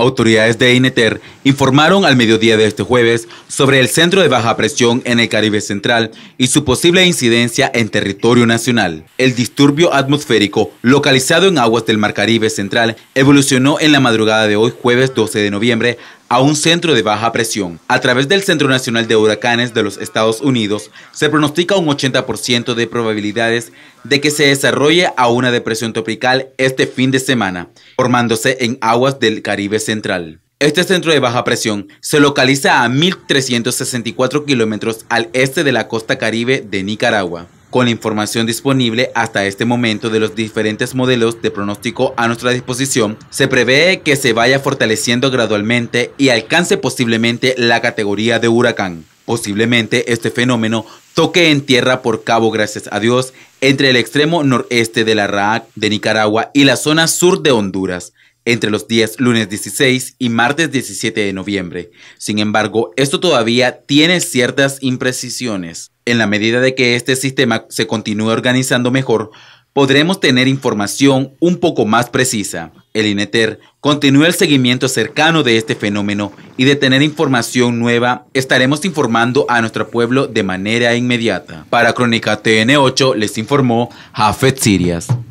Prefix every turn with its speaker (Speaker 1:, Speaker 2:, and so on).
Speaker 1: Autoridades de INETER informaron al mediodía de este jueves sobre el centro de baja presión en el Caribe Central y su posible incidencia en territorio nacional. El disturbio atmosférico localizado en aguas del Mar Caribe Central evolucionó en la madrugada de hoy jueves 12 de noviembre a un centro de baja presión. A través del Centro Nacional de Huracanes de los Estados Unidos se pronostica un 80% de probabilidades de que se desarrolle a una depresión tropical este fin de semana, formándose en aguas del Caribe Central. Este centro de baja presión se localiza a 1.364 kilómetros al este de la costa caribe de Nicaragua con la información disponible hasta este momento de los diferentes modelos de pronóstico a nuestra disposición, se prevé que se vaya fortaleciendo gradualmente y alcance posiblemente la categoría de huracán. Posiblemente este fenómeno toque en tierra por cabo, gracias a Dios, entre el extremo noreste de la RAAC de Nicaragua y la zona sur de Honduras entre los días lunes 16 y martes 17 de noviembre. Sin embargo, esto todavía tiene ciertas imprecisiones. En la medida de que este sistema se continúe organizando mejor, podremos tener información un poco más precisa. El INETER continúa el seguimiento cercano de este fenómeno y de tener información nueva estaremos informando a nuestro pueblo de manera inmediata. Para Crónica TN8 les informó Jafet Sirias.